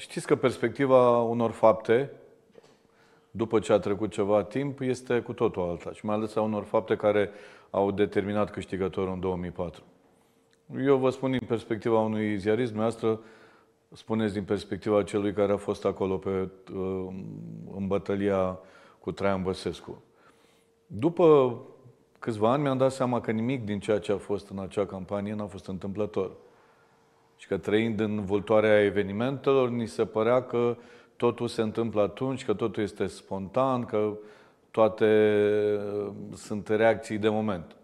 Știți că perspectiva unor fapte, după ce a trecut ceva timp, este cu totul alta. Și mai ales a unor fapte care au determinat câștigătorul în 2004. Eu vă spun din perspectiva unui ziarist, noastră spuneți din perspectiva celui care a fost acolo pe, uh, în bătălia cu Traian Băsescu. După câțiva ani mi-am dat seama că nimic din ceea ce a fost în acea campanie n-a fost întâmplător și că trăind în vultoarea evenimentelor, ni se părea că totul se întâmplă atunci, că totul este spontan, că toate uh, sunt reacții de moment.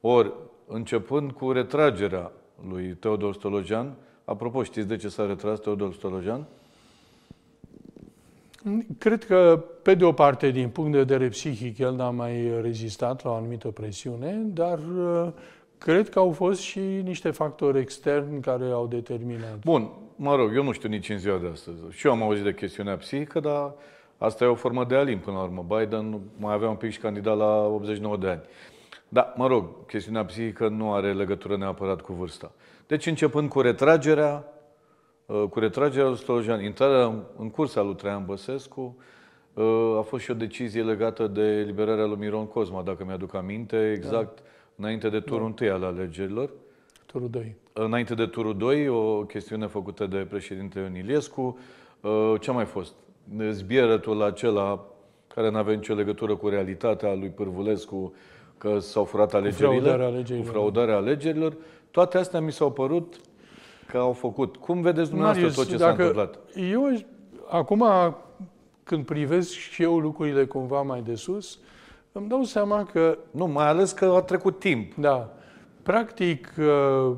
Ori, începând cu retragerea lui Teodor Stolojan, apropo, știți de ce s-a retras Teodor Stolojan? Cred că, pe de o parte, din punct de vedere psihic, el n-a mai rezistat la o anumită presiune, dar uh, Cred că au fost și niște factori externi care au determinat. Bun, mă rog, eu nu știu nici în ziua de astăzi. Și eu am auzit de chestiunea psihică, dar asta e o formă de alin până la urmă. Biden mai avea un pic și candidat la 89 de ani. Da, mă rog, chestiunea psihică nu are legătură neapărat cu vârsta. Deci începând cu retragerea, uh, cu retragerea lui Stolojan, intrarea în cursa lui Traian Băsescu, uh, a fost și o decizie legată de eliberarea lui Miron Cosma, dacă mi-aduc aminte, exact da. Da. Înainte de turul 1 al alegerilor. Turul 2. Înainte de turul 2, o chestiune făcută de președintele Iliescu. Uh, ce a mai fost? Zbierătul acela care nu avea nicio legătură cu realitatea lui Pârvulescu, că s-au furat alegerile, cu fraudarea alegerilor. Cu fraudarea alegerilor. Toate astea mi s-au părut că au făcut. Cum vedeți dumneavoastră Marius, tot ce s-a întâmplat? Eu, acum, când privesc și eu lucrurile cumva mai de sus, uh, îmi dau seama că... Nu, mai ales că a trecut timp. Da. Practic, uh,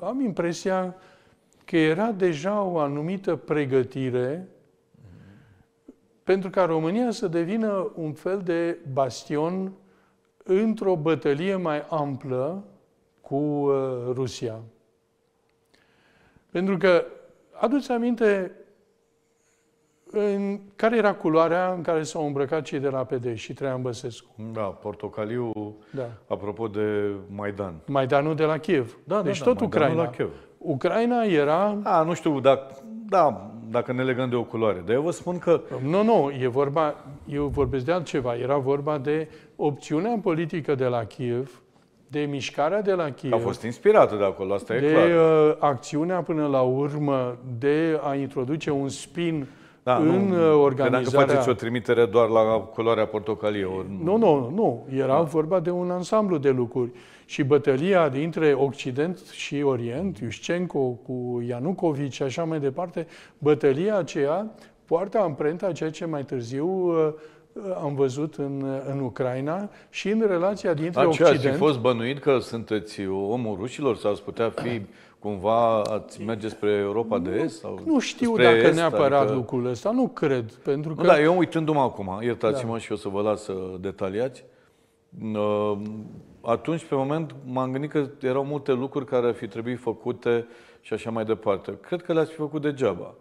am impresia că era deja o anumită pregătire pentru ca România să devină un fel de bastion într-o bătălie mai amplă cu uh, Rusia. Pentru că, aduți aminte, în, care era culoarea în care s-au îmbrăcat cei de la PD și Traian Băsescu? Da, portocaliu, da. apropo de Maidan. Maidanul de la Kiev. Da, da deci da, tot da, Ucraina. La Kiev. Ucraina era... A, nu știu, dacă, da, dacă ne legăm de o culoare. Dar eu vă spun că... Nu, nu, e vorba, eu vorbesc de altceva. Era vorba de opțiunea politică de la Kiev, de mișcarea de la Kiev. A fost inspirată de acolo, asta de, e clar. De uh, acțiunea până la urmă de a introduce un spin da, în nu, uh, organizarea... Dacă faceți o trimitere doar la culoarea portocalie... Ori... Nu, nu, nu. Era da. vorba de un ansamblu de lucruri. Și bătălia dintre Occident și Orient, Iușcenco cu Ianucovici și așa mai departe, bătălia aceea poartă amprenta a ceea ce mai târziu uh, am văzut în, în Ucraina și în relația dintre Aceea Occident... Aceea ați fost bănuit că sunteți omul rușilor sau ați putea fi cumva ați merge spre Europa de Est? Sau nu știu spre dacă est, neapărat adică... lucrul ăsta, nu cred. Pentru că... Nu, da, eu uitându-mă acum, iertați-mă da. și o să vă las să detaliați, atunci, pe moment, m-am gândit că erau multe lucruri care ar fi trebuit făcute și așa mai departe. Cred că le-ați fi făcut degeaba.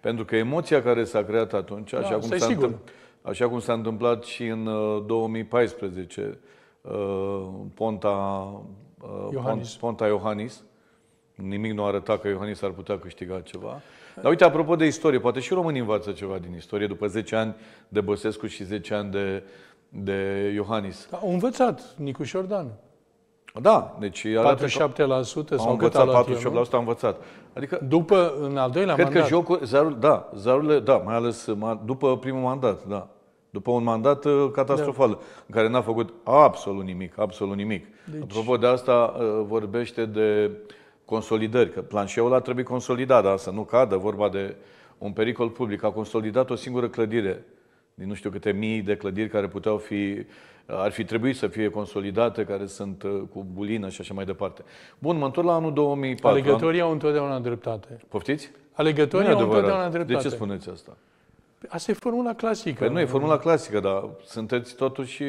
Pentru că emoția care s-a creat atunci, da, așa, cum s-a întâmpl- așa cum s-a întâmplat și în 2014, uh, uh, Ponta uh, Iohannis. Ponta Iohannis nimic nu arăta că Iohannis ar putea câștiga ceva. Dar uite, apropo de istorie, poate și românii învață ceva din istorie după 10 ani de Băsescu și 10 ani de, de Iohannis. Da, au învățat Nicu Șordan. Da, deci 47% sau învățat, cât 48% eu, au învățat. Adică după în al doilea cred mandat. Cred că jocul zarul, da, zarurile, da, mai ales după primul mandat, da. După un mandat uh, catastrofal, da. în care n-a făcut absolut nimic, absolut nimic. Deci... Apropo de asta, uh, vorbește de uh, consolidări, că planșeul a trebuit consolidat, dar să nu cadă, vorba de un pericol public. A consolidat o singură clădire din nu știu câte mii de clădiri care puteau fi, ar fi trebuit să fie consolidate, care sunt uh, cu bulină și așa mai departe. Bun, mă întorc la anul 2004. Alegătorii au întotdeauna dreptate. Poftiți? Alegătorii au întotdeauna dreptate. De ce spuneți asta? Asta e formula clasică. Păi nu e formula clasică, dar sunteți totuși...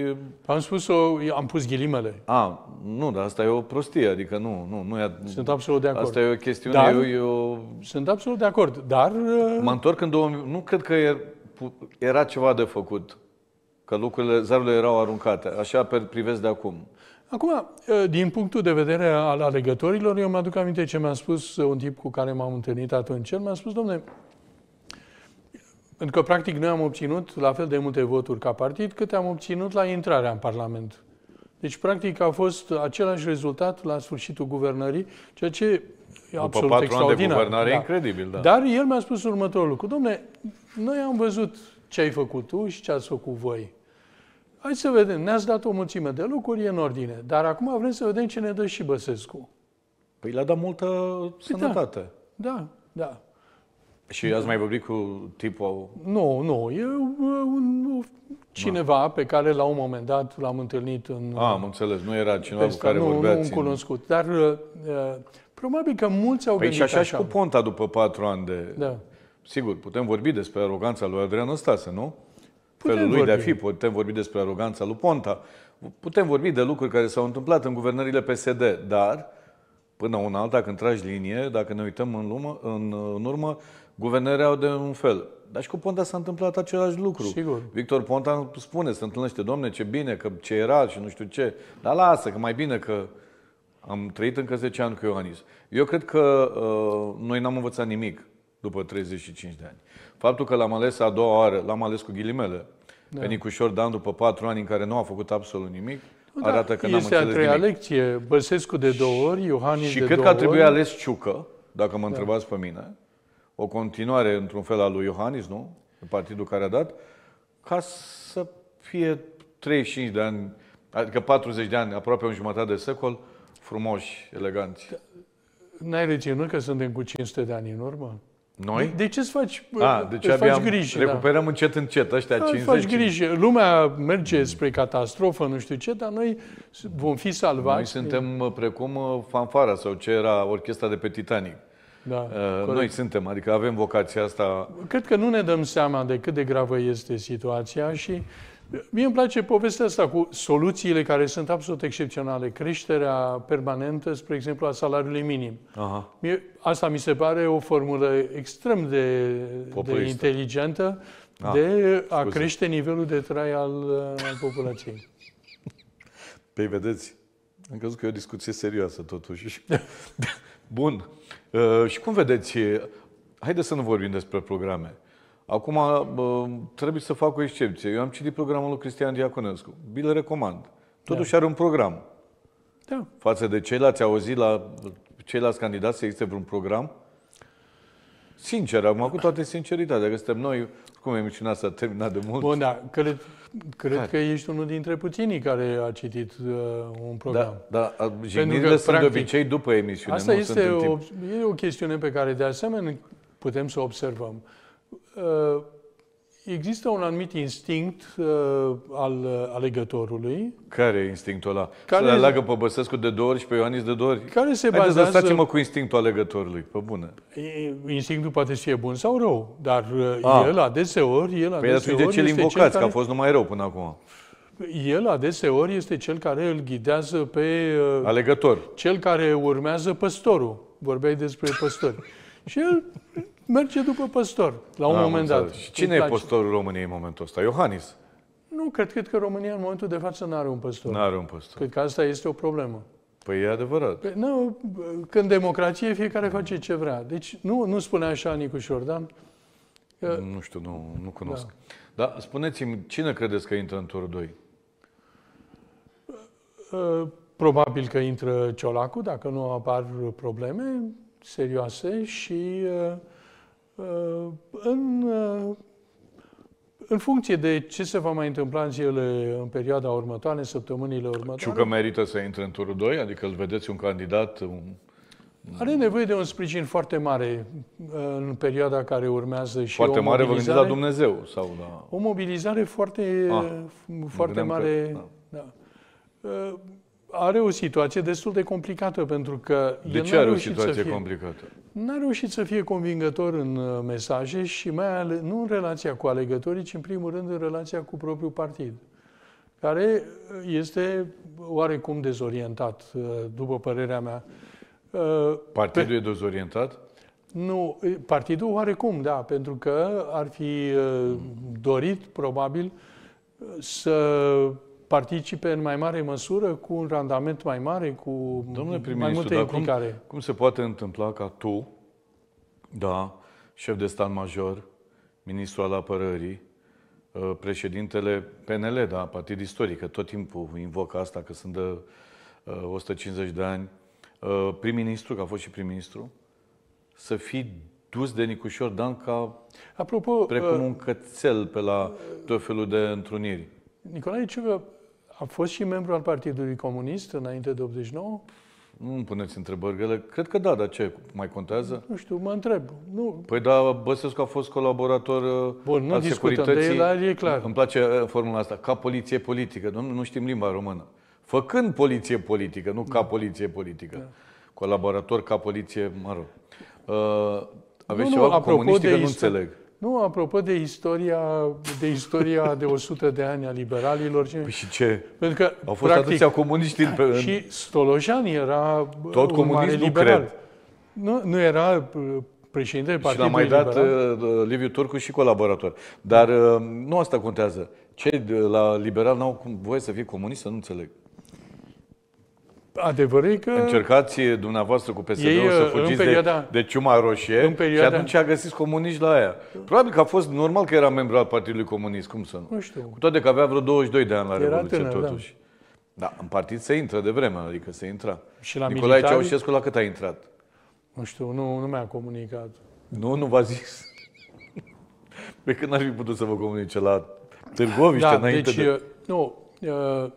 Am spus-o, am pus ghilimele. A, nu, dar asta e o prostie, adică nu, nu, nu e... Sunt absolut de acord. Asta e o chestiune, dar, eu, eu... Sunt absolut de acord, dar... Uh, mă întorc în 2000, nu cred că era, ceva de făcut, că lucrurile, zarurile erau aruncate, așa privesc de acum. Acum, uh, din punctul de vedere al alegătorilor, eu mă aduc aminte ce mi-a spus uh, un tip cu care m-am întâlnit atunci. El mi-a spus, domnule, pentru că, practic, noi am obținut la fel de multe voturi ca partid cât am obținut la intrarea în Parlament. Deci, practic, a fost același rezultat la sfârșitul guvernării, ceea ce e După absolut patru extraordinar. Ani de guvernare, da. incredibil, da. Dar el mi-a spus următorul lucru. Domne, noi am văzut ce ai făcut tu și ce ați făcut voi. Hai să vedem, ne-ați dat o mulțime de lucruri, e în ordine, dar acum vrem să vedem ce ne dă și Băsescu. Păi le-a dat multă păi da. sănătate. Da, da, da. Și ați mai vorbit cu tipul? Nu, nu. E uh, un, uh, cineva da. pe care la un moment dat l-am întâlnit în... A, ah, am înțeles. Nu era cineva peste, cu care nu, vorbeați. Nu, un cunoscut. În... Dar uh, uh, probabil că mulți au păi gândit și așa. și cu Ponta după patru ani de... Da. Sigur, putem vorbi despre aroganța lui Adrian Ostase, nu? Putem Felul lui vorbi. de a fi, putem vorbi despre aroganța lui Ponta. Putem vorbi de lucruri care s-au întâmplat în guvernările PSD, dar până una alta, când tragi linie, dacă ne uităm în, lumă, în, în urmă, Guvernările au de un fel. Dar și cu Ponta s-a întâmplat același lucru. Sigur. Victor Ponta spune, se întâlnește, domne, ce bine, că ce era și nu știu ce. Dar lasă, că mai bine că am trăit încă 10 ani cu Ioanis. Eu cred că uh, noi n-am învățat nimic după 35 de ani. Faptul că l-am ales a doua oară, l-am ales cu ghilimele, da. pe Nicușor Dan după 4 ani în care nu a făcut absolut nimic, da, arată că n-am înțeles a treia nimic. lecție. Băsescu de două ori, Iohannis de două ori. Și cred că trebuit ori. ales Ciucă, dacă mă da. întrebați pe mine, o continuare, într-un fel, a lui Iohannis, nu? Partidul care a dat, ca să fie 35 de ani, adică 40 de ani, aproape un jumătate de secol, frumoși, eleganți. N-ai reținut că suntem cu 500 de ani în urmă? Noi? De, de ce îți faci, A, deci îți faci grijă? Da. Recuperăm da. încet, încet, ăștia da, 50. faci grijă? Lumea merge spre catastrofă, nu știu ce, dar noi vom fi salvați. Noi suntem precum uh, fanfara sau ce era orchestra de pe Titanic. Da, uh, noi suntem, adică avem vocația asta. Cred că nu ne dăm seama de cât de gravă este situația și uh, mie îmi place povestea asta cu soluțiile care sunt absolut excepționale. Creșterea permanentă, spre exemplu, a salariului minim. Aha. Mie, asta mi se pare o formulă extrem de, de inteligentă a, da, de a scuze. crește nivelul de trai al, al uh, populației. Păi vedeți, am crezut că e o discuție serioasă, totuși. Bun. Uh, și cum vedeți, haideți să nu vorbim despre programe. Acum uh, trebuie să fac o excepție. Eu am citit programul lui Cristian Diaconescu. Vi-l recomand. Totuși da. are un program. Da. Față de ceilalți, auzit la ceilalți candidați, există vreun program? Sincer, acum cu toată sinceritatea, că suntem noi, cum emisiunea asta a terminat de mult. Bun, da, cred, Cred Hai. că ești unul dintre puținii care a citit uh, un da, program. Da, da jignirile sunt practic, de obicei după emisiune. Asta nu este sunt o, e o chestiune pe care de asemenea putem să o observăm. Uh, Există un anumit instinct uh, al uh, alegătorului. Care e instinctul ăla? Care Să aleagă pe Băsescu de două ori și pe Ioanis de două ori? Care se bazează... lăsați-mă cu instinctul alegătorului, pe bună? Instinctul poate să fie bun sau rău, dar uh, A. Ah. el adeseori... El păi adeseori de ce îl invocați, care... că a fost numai rău până acum. El adeseori este cel care îl ghidează pe... Uh, Alegător. Cel care urmează păstorul. Vorbeai despre păstori. și el merge după păstor, la un Am moment dat. Și cine e păstorul României în momentul ăsta? Iohannis? Nu, cred, cred că România în momentul de față nu are un păstor. Nu are un păstor. Cred că asta este o problemă. Păi e adevărat. Păi, nu, când democrație, fiecare face ce vrea. Deci nu, nu spune așa Nicu Șordan. Că... Nu știu, nu, nu cunosc. Da. Dar spuneți-mi, cine credeți că intră în turul 2? Ă, probabil că intră Ciolacu, dacă nu apar probleme serioase și uh, în, în funcție de ce se va mai întâmpla în zilele, în perioada următoare, în săptămânile următoare... Ciucă merită să intre în turul 2? Adică îl vedeți un candidat... Un... Are nevoie de un sprijin foarte mare în perioada care urmează și Foarte o mare vă gândiți la Dumnezeu? Sau la... Da? O mobilizare foarte, ah, foarte mare... Că, da. Da are o situație destul de complicată pentru că. De ce are o situație fie, complicată? N-a reușit să fie convingător în uh, mesaje și mai ales, nu în relația cu alegătorii, ci în primul rând în relația cu propriul partid, care uh, este oarecum dezorientat, uh, după părerea mea. Partidul Pe... e dezorientat? Nu, partidul oarecum, da, pentru că ar fi dorit, probabil, să participe în mai mare măsură, cu un randament mai mare, cu Domnule mai multe implicare. Cum, cum se poate întâmpla ca tu, da, șef de stat major, ministru al apărării, ă, președintele PNL, da, partid istoric, că tot timpul invocă asta, că sunt de 150 ă, de ani, ă, prim-ministru, că a fost și prim-ministru, să fii dus de Nicușor Dan ca Apropo, precum un cățel pe la tot felul de întruniri. Nicolae Ciucă a fost și membru al Partidului Comunist înainte de 89? Nu îmi puneți întrebări grele. Cred că da, dar ce? Mai contează? Nu știu, mă întreb. Nu. Păi da, Băsescu a fost colaborator uh, Bun, nu al discutăm, securității. Dar e clar. Îmi place uh, formula asta. Ca poliție politică. Nu, nu știm limba română. Făcând poliție politică, nu ca da. poliție politică. Da. Colaborator ca poliție, mă rog. Uh, aveți nu, ceva nu, apropo de nu înțeleg. Nu, apropo de istoria de, istoria de 100 de ani a liberalilor. Păi și ce? Pentru că, Au fost practic, atâția comuniști în... Și Stolojan era Tot comunist, nu liberal. cred. Nu, nu era uh, de Partidului Și l-a mai dat uh, uh, Liviu Turcu și colaborator. Dar nu asta contează. Cei la liberal n-au voie să fie comunist, să nu înțeleg adevărul e că... Încercați dumneavoastră cu PSD-ul ei, să fugiți perioada, de, de ciuma roșie în perioada, și atunci a găsit comuniști la aia. Probabil că a fost normal că era membru al Partidului Comunist, cum să nu? Nu știu. Cu toate că avea vreo 22 de ani la era Revoluție, tânăr, da. totuși. Da. da, în partid se intră de vreme, adică se intra. Și la Nicolae militari, Ceaușescu la cât a intrat? Nu știu, nu, nu mi-a comunicat. Nu, nu v-a zis. Pe când n-ar fi putut să vă comunice la Târgoviște da, înainte deci, de... Uh, nu, uh,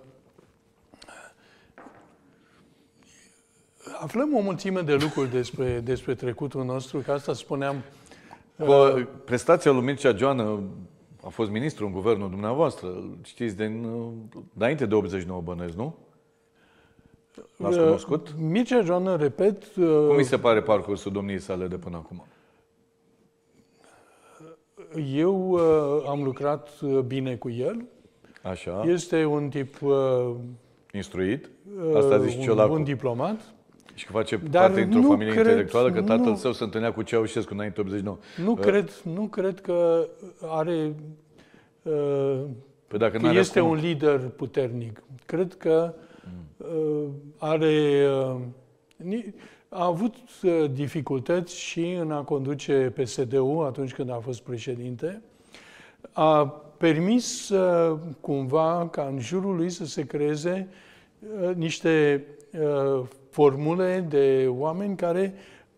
Aflăm o mulțime de lucruri despre, despre trecutul nostru, că asta spuneam. Cu uh, prestația lui Mircea Joană a fost ministru în guvernul dumneavoastră, știți, din, uh, înainte de 89 bănezi, nu? L-ați uh, cunoscut? Mircea Joană, repet... Cum mi se pare parcursul domniei sale de până acum? Eu am lucrat bine cu el. Așa. Este un tip... Instruit? Asta zici Un un diplomat și că face Dar parte dintr-o familie cred, intelectuală, că tatăl nu, său se întâlnea cu Ceaușescu înainte 89. Nu, uh, cred, nu cred că are... Uh, păi dacă că este cum... un lider puternic. Cred că uh, are... Uh, a avut uh, dificultăți și în a conduce PSD-ul atunci când a fost președinte. A permis uh, cumva ca în jurul lui să se creeze uh, niște uh, formule de oameni care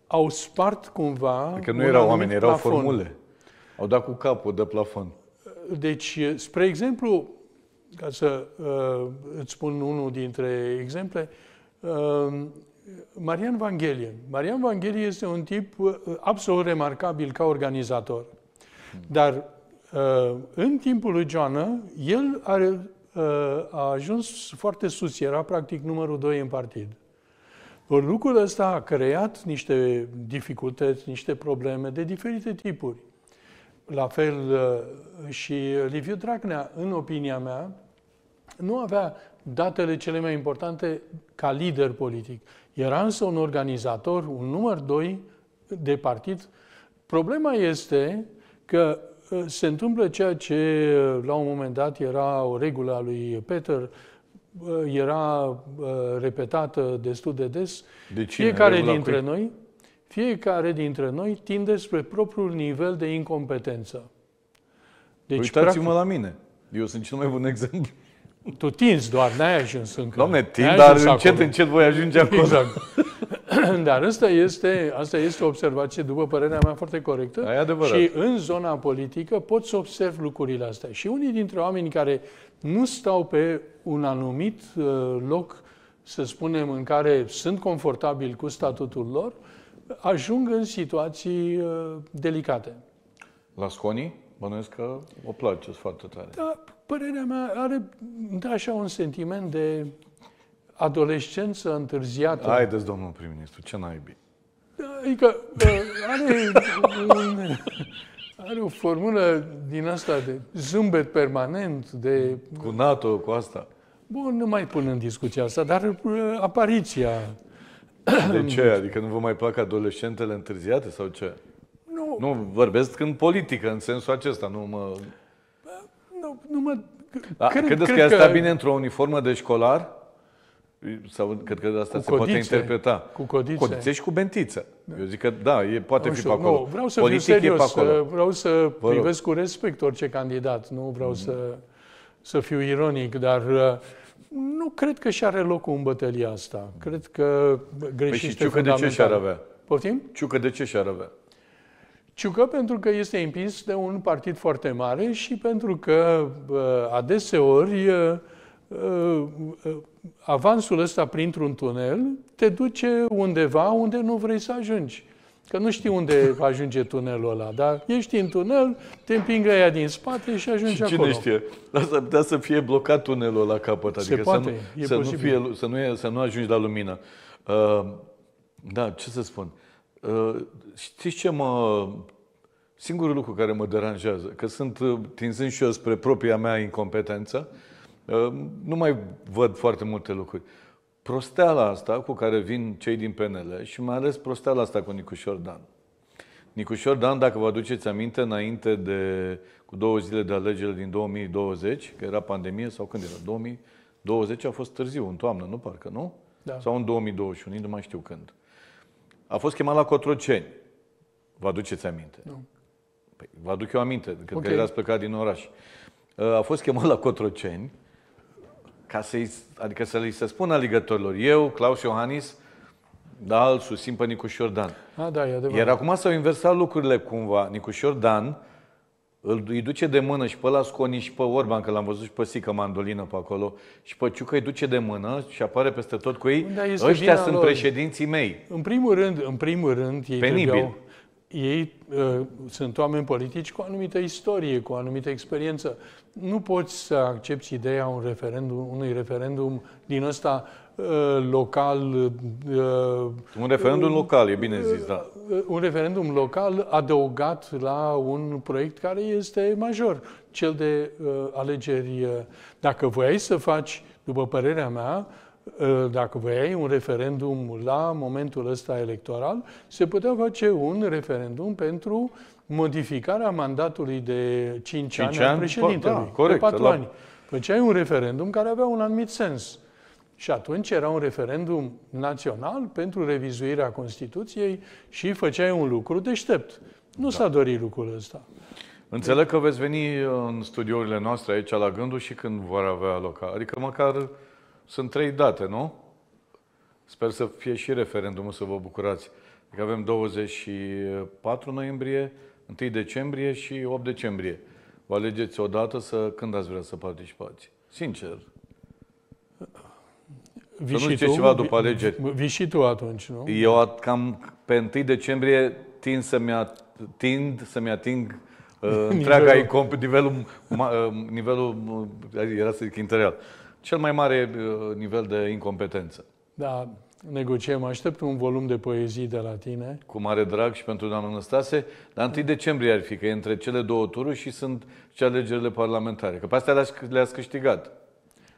au spart cumva... Adică nu erau oameni, erau formule. Au dat cu capul de plafon. Deci, spre exemplu, ca să uh, îți spun unul dintre exemple, uh, Marian Vanghelie. Marian Vanghelie este un tip uh, absolut remarcabil ca organizator. Dar uh, în timpul lui Joana, el are, uh, a ajuns foarte sus, era practic numărul 2 în partid. Ori lucrul ăsta a creat niște dificultăți, niște probleme de diferite tipuri. La fel uh, și Liviu Dragnea, în opinia mea, nu avea datele cele mai importante ca lider politic. Era însă un organizator, un număr doi de partid. Problema este că uh, se întâmplă ceea ce uh, la un moment dat era o regulă a lui Peter, era repetată destul de des, de cine? fiecare dintre cui? noi fiecare dintre noi tinde spre propriul nivel de incompetență. Deci, Uitați-mă practic, la mine. Eu sunt cel mai bun exemplu. Tu tinzi doar, n-ai ajuns încă. Doamne, tind, dar încet, acolo. încet voi ajunge acolo. Exact. dar asta este, asta este o observație, după părerea mea, foarte corectă. adevărat. Și în zona politică poți să observi lucrurile astea. Și unii dintre oameni care nu stau pe un anumit uh, loc, să spunem, în care sunt confortabil cu statutul lor, ajung în situații uh, delicate. La Sconi, bănuiesc că o place foarte tare. Da, părerea mea are așa un sentiment de adolescență întârziată. Haideți, domnul prim-ministru, ce naibii? Da, adică uh, are un... Are o formulă din asta de zâmbet permanent, de... Cu NATO, cu asta. Bun, nu mai pun în discuția asta, dar uh, apariția... De ce? Adică nu vă mai plac adolescentele întârziate sau ce? Nu. Nu, vorbesc în politică, în sensul acesta, nu mă... Uh, nu, nu mă... Da, cred, credeți cred că, că, că asta bine într-o uniformă de școlar? sau cred că asta cu se codițe, poate interpreta. Cu codițe. codițe și cu bentiță. Da. Eu zic că da, e, poate nu știu, fi pe acolo. Nu, vreau să Politic fiu serios, acolo. vreau să Vă privesc cu respect orice candidat, nu vreau mm. să, să fiu ironic, dar uh, nu cred că și-are loc în bătălia asta. Cred că greșește păi și de ce și-ar avea? Poftim? Ciucă de ce și-ar avea? Ciucă pentru că este împins de un partid foarte mare și pentru că uh, adeseori uh, Uh, uh, avansul ăsta printr-un tunel te duce undeva unde nu vrei să ajungi. Că nu știi unde ajunge tunelul ăla, dar ești în tunel, te împingă ea din spate și ajungi și cine acolo. știe? Dar s-ar putea să fie blocat tunelul la capăt, adică Se poate, să, nu, e să, posibil. nu fie, să, nu e, să nu ajungi la lumină. Uh, da, ce să spun? Uh, știți ce mă... Singurul lucru care mă deranjează, că sunt, uh, tinzând și eu spre propria mea incompetență, uh, Ehm, nu mai văd foarte multe lucruri. Prosteala asta cu care vin cei din PNL și mai ales prosteala asta cu Nicușor Dan. Nicușor Dan, dacă vă aduceți aminte, înainte de cu două zile de alegerile din 2020, că era pandemie sau când era? 2020 a fost târziu, în toamnă, nu parcă, nu? Da. Sau în 2021, nu mai știu când. A fost chemat la Cotroceni. Vă aduceți aminte? Nu. Păi, vă aduc eu aminte, când okay. că erați plecat din oraș. Ă, a fost chemat la Cotroceni ca să-i, adică să, li se spună aligătorilor, eu, Claus Iohannis, da, îl susțin pe Nicușor Dan. A, da, e adevărat. Iar acum s-au inversat lucrurile cumva. Nicușor Dan îl, îi duce de mână și pe Lasconi și pe Orban, că l-am văzut și pe Sică Mandolină pe acolo, și pe Ciucă îi duce de mână și apare peste tot cu ei. Da, Ăștia sunt lor. președinții mei. În primul rând, în primul rând ei Penibil. Trebuiau, ei uh, sunt oameni politici cu o anumită istorie, cu o anumită experiență. Nu poți să accepti ideea un referendum, unui referendum din ăsta uh, local. Uh, un referendum uh, local, e bine zis, da. Uh, un referendum local adăugat la un proiect care este major, cel de uh, alegeri. Uh. Dacă voiai să faci, după părerea mea, uh, Ă, dacă vrei, un referendum la momentul ăsta electoral, se putea face un referendum pentru modificarea mandatului de 5, 5 ani, ani al președintelui, da, corect, de 4 la... ani. Făceai un referendum care avea un anumit sens. Și atunci era un referendum național pentru revizuirea Constituției și făceai un lucru deștept. Nu da. s-a dorit lucrul ăsta. Înțeleg că veți veni în studiourile noastre aici la gândul și când vor avea loc. Adică măcar sunt trei date, nu? Sper să fie și referendumul, să vă bucurați. Adică avem 24 noiembrie, 1 decembrie și 8 decembrie. Vă alegeți o dată să, când ați vrea să participați. Sincer. Vi să nu tu, ceva după alegeri. vi și tu atunci, nu? Eu cam pe 1 decembrie tind să-mi ating, să-mi ating uh, întreaga nivelul, uh, nivelul, nivelul, uh, era să zic, interior cel mai mare uh, nivel de incompetență. Da, negociem. Aștept un volum de poezii de la tine. Cu mare drag și pentru doamna Năstase. Dar 1 decembrie ar fi, că e între cele două tururi și sunt și alegerile parlamentare. Că pe astea le-ați, le câștigat.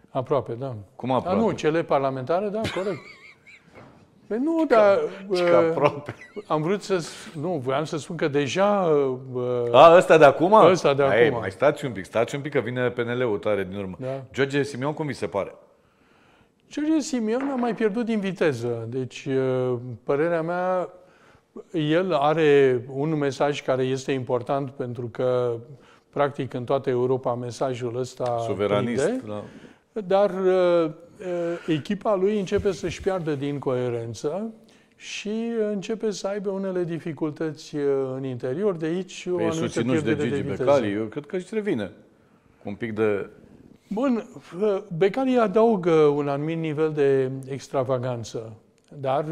Aproape, da. Cum aproape? Da, nu, cele parlamentare, da, corect. Păi nu, dar Ca, uh, aproape. am vrut să... Nu, voiam să spun că deja... Uh, A, ăsta de acum? Ăsta de acum. Mai stați un pic, stați un pic că vine PNL-ul tare din urmă. Da. George Simion, cum vi se pare? George Simion a mai pierdut din viteză. Deci, uh, părerea mea, el are un mesaj care este important pentru că, practic, în toată Europa mesajul ăsta... Suveranist, prinde, da. Dar uh, Eh, echipa lui începe să-și piardă din coerență și începe să aibă unele dificultăți eh, în interior, de aici o păi anumită pierdere de, Gigi de Becali, eu cred că își revine un pic de... Bun, eh, Becali adaugă un anumit nivel de extravaganță, dar...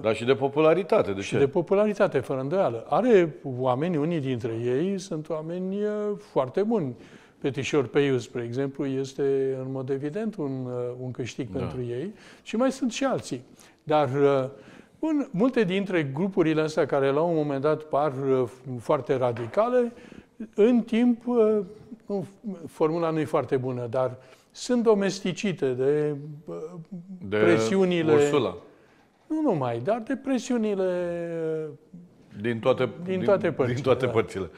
Dar și de popularitate, de și ce? de popularitate, fără îndoială. Are oameni, unii dintre ei sunt oameni foarte buni. Petișor Peius, spre exemplu, este în mod evident un, uh, un câștig da. pentru ei și mai sunt și alții. Dar bun, uh, multe dintre grupurile astea care la un moment dat par uh, foarte radicale, în timp, nu, formula nu e foarte bună, dar sunt domesticite de, de presiunile... Ursula. Nu numai, dar de presiunile... Din toate, din, din toate da. părțile. Din toate părțile. Da.